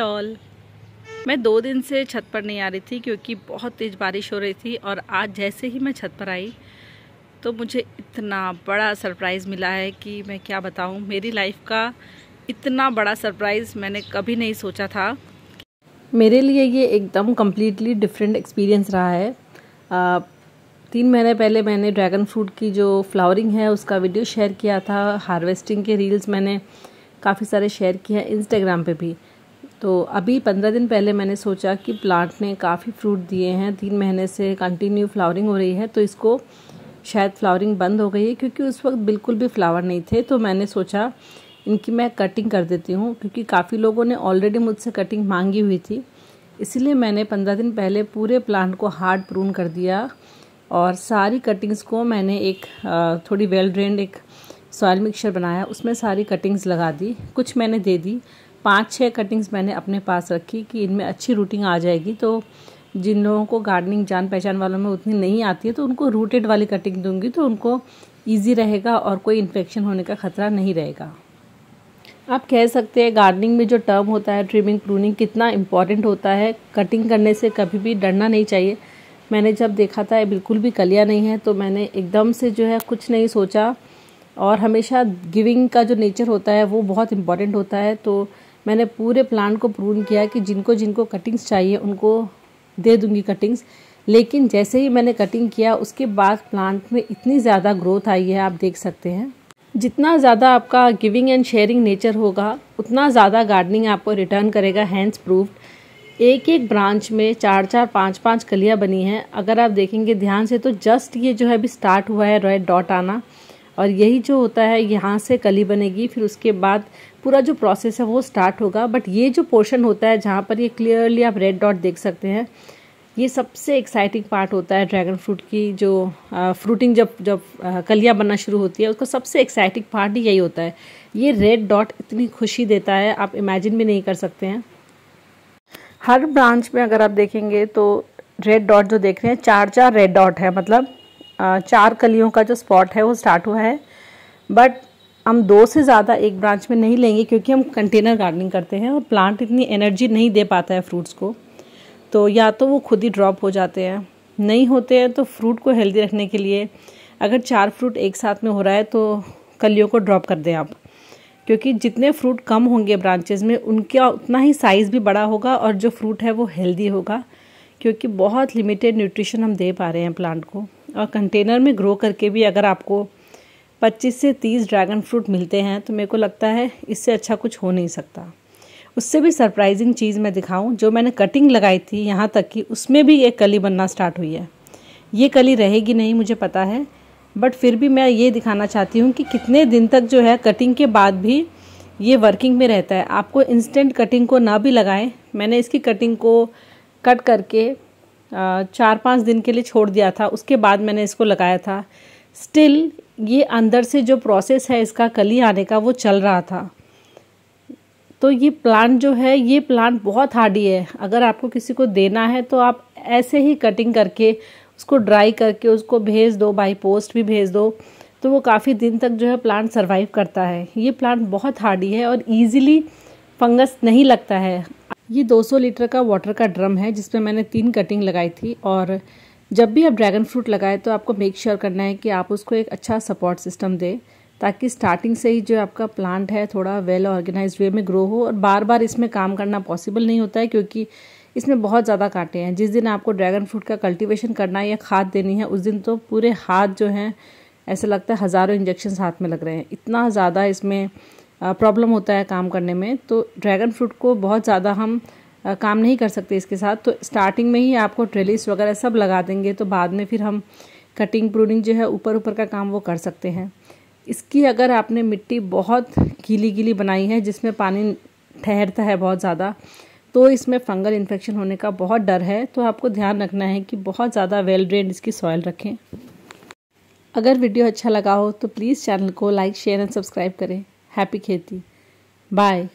all मैं दो दिन से छत पर नहीं आ रही थी क्योंकि बहुत तेज़ बारिश हो रही थी और आज जैसे ही मैं छत पर आई तो मुझे इतना बड़ा सरप्राइज़ मिला है कि मैं क्या बताऊँ मेरी लाइफ का इतना बड़ा सरप्राइज़ मैंने कभी नहीं सोचा था मेरे लिए ये एकदम कम्प्लीटली डिफरेंट एक्सपीरियंस रहा है आ, तीन महीने पहले मैंने ड्रैगन फ्रूट की जो फ्लावरिंग है उसका वीडियो शेयर किया था हार्वेस्टिंग के रील्स मैंने काफ़ी सारे शेयर किए हैं इंस्टाग्राम पे भी तो अभी पंद्रह दिन पहले मैंने सोचा कि प्लांट ने काफ़ी फ्रूट दिए हैं तीन महीने से कंटिन्यू फ्लावरिंग हो रही है तो इसको शायद फ्लावरिंग बंद हो गई है क्योंकि उस वक्त बिल्कुल भी फ्लावर नहीं थे तो मैंने सोचा इनकी मैं कटिंग कर देती हूँ क्योंकि काफ़ी लोगों ने ऑलरेडी मुझसे कटिंग मांगी हुई थी इसीलिए मैंने पंद्रह दिन पहले पूरे प्लांट को हार्ड प्रून कर दिया और सारी कटिंग्स को मैंने एक थोड़ी वेल ड्रेंड एक सॉयल मिक्सचर बनाया उसमें सारी कटिंग्स लगा दी कुछ मैंने दे दी पाँच छः कटिंग्स मैंने अपने पास रखी कि इनमें अच्छी रूटिंग आ जाएगी तो जिन लोगों को गार्डनिंग जान पहचान वालों में उतनी नहीं आती है तो उनको रूटेड वाली कटिंग दूंगी तो उनको ईजी रहेगा और कोई इन्फेक्शन होने का ख़तरा नहीं रहेगा आप कह सकते हैं गार्डनिंग में जो टर्म होता है ट्रिमिंग प्रूनिंग कितना इम्पॉर्टेंट होता है कटिंग करने से कभी भी डरना नहीं चाहिए मैंने जब देखा था बिल्कुल भी कलिया नहीं है तो मैंने एकदम से जो है कुछ नहीं सोचा और हमेशा गिविंग का जो नेचर होता है वो बहुत इम्पॉर्टेंट होता है तो मैंने पूरे प्लांट को प्रून किया कि जिनको जिनको कटिंग्स चाहिए उनको दे दूंगी कटिंग्स लेकिन जैसे ही मैंने कटिंग किया उसके बाद प्लांट में इतनी ज़्यादा ग्रोथ आई है आप देख सकते हैं जितना ज़्यादा आपका गिविंग एंड शेयरिंग नेचर होगा उतना ज़्यादा गार्डनिंग आपको रिटर्न करेगा हैंड्स प्रूफ एक एक ब्रांच में चार चार पाँच पाँच कलियाँ बनी हैं अगर आप देखेंगे ध्यान से तो जस्ट ये जो है अभी स्टार्ट हुआ है रेड डॉट आना और यही जो होता है यहाँ से कली बनेगी फिर उसके बाद पूरा जो प्रोसेस है वो स्टार्ट होगा बट ये जो पोर्शन होता है जहाँ पर ये क्लियरली आप रेड डॉट देख सकते हैं ये सबसे एक्साइटिंग पार्ट होता है ड्रैगन फ्रूट की जो आ, फ्रूटिंग जब जब कलियाँ बनना शुरू होती है उसका सबसे एक्साइटिंग पार्ट ही यही होता है ये रेड डॉट इतनी खुशी देता है आप इमेजिन भी नहीं कर सकते हैं हर ब्रांच में अगर आप देखेंगे तो रेड डॉट जो देख रहे हैं चार चार रेड डॉट है मतलब चार कलियों का जो स्पॉट है वो स्टार्ट हुआ है बट हम दो से ज़्यादा एक ब्रांच में नहीं लेंगे क्योंकि हम कंटेनर गार्डनिंग करते हैं और प्लांट इतनी एनर्जी नहीं दे पाता है फ्रूट्स को तो या तो वो खुद ही ड्रॉप हो जाते हैं नहीं होते हैं तो फ्रूट को हेल्दी रखने के लिए अगर चार फ्रूट एक साथ में हो रहा है तो कलियों को ड्रॉप कर दें आप क्योंकि जितने फ्रूट कम होंगे ब्रांचेज में उनका उतना ही साइज़ भी बड़ा होगा और जो फ्रूट है वो हेल्दी होगा क्योंकि बहुत लिमिटेड न्यूट्रिशन हम दे पा रहे हैं प्लांट को और कंटेनर में ग्रो करके भी अगर आपको 25 से 30 ड्रैगन फ्रूट मिलते हैं तो मेरे को लगता है इससे अच्छा कुछ हो नहीं सकता उससे भी सरप्राइजिंग चीज़ मैं दिखाऊं जो मैंने कटिंग लगाई थी यहाँ तक कि उसमें भी एक कली बनना स्टार्ट हुई है ये कली रहेगी नहीं मुझे पता है बट फिर भी मैं ये दिखाना चाहती हूँ कि कितने दिन तक जो है कटिंग के बाद भी ये वर्किंग में रहता है आपको इंस्टेंट कटिंग को ना भी लगाएं मैंने इसकी कटिंग को कट करके चार पाँच दिन के लिए छोड़ दिया था उसके बाद मैंने इसको लगाया था स्टिल ये अंदर से जो प्रोसेस है इसका कली आने का वो चल रहा था तो ये प्लांट जो है ये प्लांट बहुत हार्डी है अगर आपको किसी को देना है तो आप ऐसे ही कटिंग करके उसको ड्राई करके उसको भेज दो बाई पोस्ट भी भेज दो तो वो काफ़ी दिन तक जो है प्लांट सर्वाइव करता है ये प्लांट बहुत हार्डी है और ईजिली फंगस नहीं लगता है ये 200 लीटर का वाटर का ड्रम है जिसमें मैंने तीन कटिंग लगाई थी और जब भी आप ड्रैगन फ्रूट लगाए तो आपको मेक श्योर sure करना है कि आप उसको एक अच्छा सपोर्ट सिस्टम दें ताकि स्टार्टिंग से ही जो आपका प्लांट है थोड़ा वेल ऑर्गेनाइज वे में ग्रो हो और बार बार इसमें काम करना पॉसिबल नहीं होता है क्योंकि इसमें बहुत ज़्यादा कांटे हैं जिस दिन आपको ड्रैगन फ्रूट का कल्टिवेशन करना है या खाद देनी है उस दिन तो पूरे हाथ जो हैं ऐसा लगता है हज़ारों इंजेक्शन हाथ में लग रहे हैं इतना ज़्यादा इसमें प्रॉब्लम होता है काम करने में तो ड्रैगन फ्रूट को बहुत ज़्यादा हम आ, काम नहीं कर सकते इसके साथ तो स्टार्टिंग में ही आपको ट्रेलिस वगैरह सब लगा देंगे तो बाद में फिर हम कटिंग प्रूनिंग जो है ऊपर ऊपर का काम वो कर सकते हैं इसकी अगर आपने मिट्टी बहुत गीली गीली बनाई है जिसमें पानी ठहरता है बहुत ज़्यादा तो इसमें फंगल इन्फेक्शन होने का बहुत डर है तो आपको ध्यान रखना है कि बहुत ज़्यादा वेल ड्रेन इसकी सॉइल रखें अगर वीडियो अच्छा लगा हो तो प्लीज़ चैनल को लाइक शेयर एंड सब्सक्राइब करें हैप्पी खेती बाय